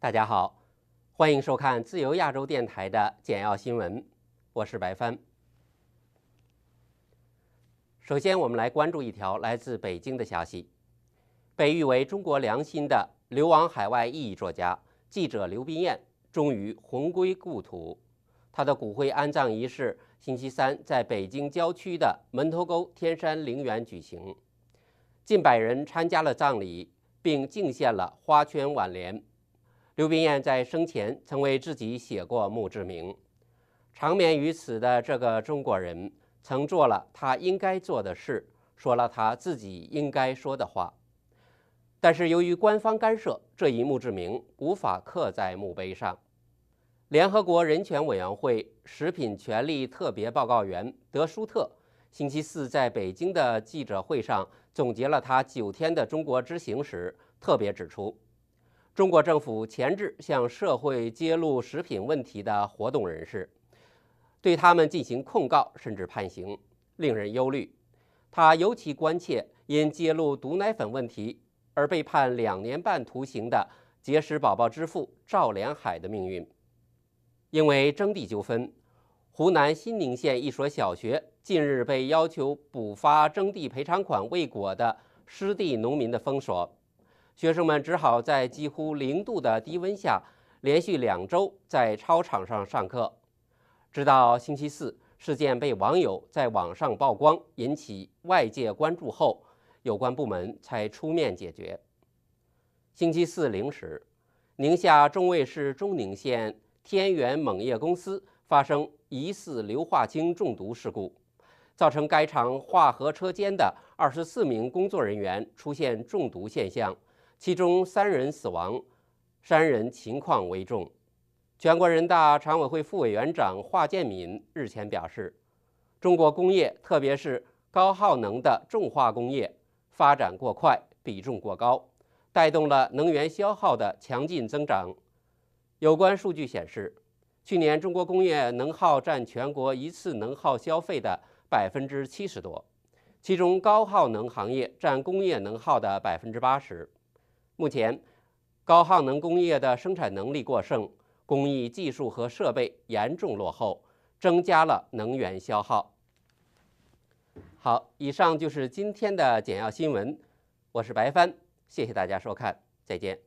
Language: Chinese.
大家好，欢迎收看自由亚洲电台的简要新闻，我是白帆。首先，我们来关注一条来自北京的消息：，被誉为“中国良心”的流亡海外意义作家、记者刘冰燕，终于魂归故土。他的骨灰安葬仪式星期三在北京郊区的门头沟天山陵园举行，近百人参加了葬礼，并敬献了花圈挽联。刘冰燕在生前曾为自己写过墓志铭，长眠于此的这个中国人曾做了他应该做的事，说了他自己应该说的话。但是由于官方干涉，这一墓志铭无法刻在墓碑上。联合国人权委员会食品权利特别报告员德舒特星期四在北京的记者会上总结了他九天的中国之行时，特别指出，中国政府前置向社会揭露食品问题的活动人士，对他们进行控告甚至判刑，令人忧虑。他尤其关切因揭露毒奶粉问题而被判两年半徒刑的结石宝宝之父赵连海的命运。因为征地纠纷，湖南新宁县一所小学近日被要求补发征地赔偿款未果的失地农民的封锁，学生们只好在几乎零度的低温下连续两周在操场上上课。直到星期四，事件被网友在网上曝光，引起外界关注后，有关部门才出面解决。星期四零时，宁夏中卫市中宁县。天源锰业公司发生疑似硫化氢中毒事故，造成该厂化合车间的二十四名工作人员出现中毒现象，其中三人死亡，三人情况危重。全国人大常委会副委员长华建敏日前表示，中国工业特别是高耗能的重化工业发展过快，比重过高，带动了能源消耗的强劲增长。有关数据显示，去年中国工业能耗占全国一次能耗消费的百分之七十多，其中高耗能行业占工业能耗的百分之八十。目前，高耗能工业的生产能力过剩，工艺技术和设备严重落后，增加了能源消耗。好，以上就是今天的简要新闻，我是白帆，谢谢大家收看，再见。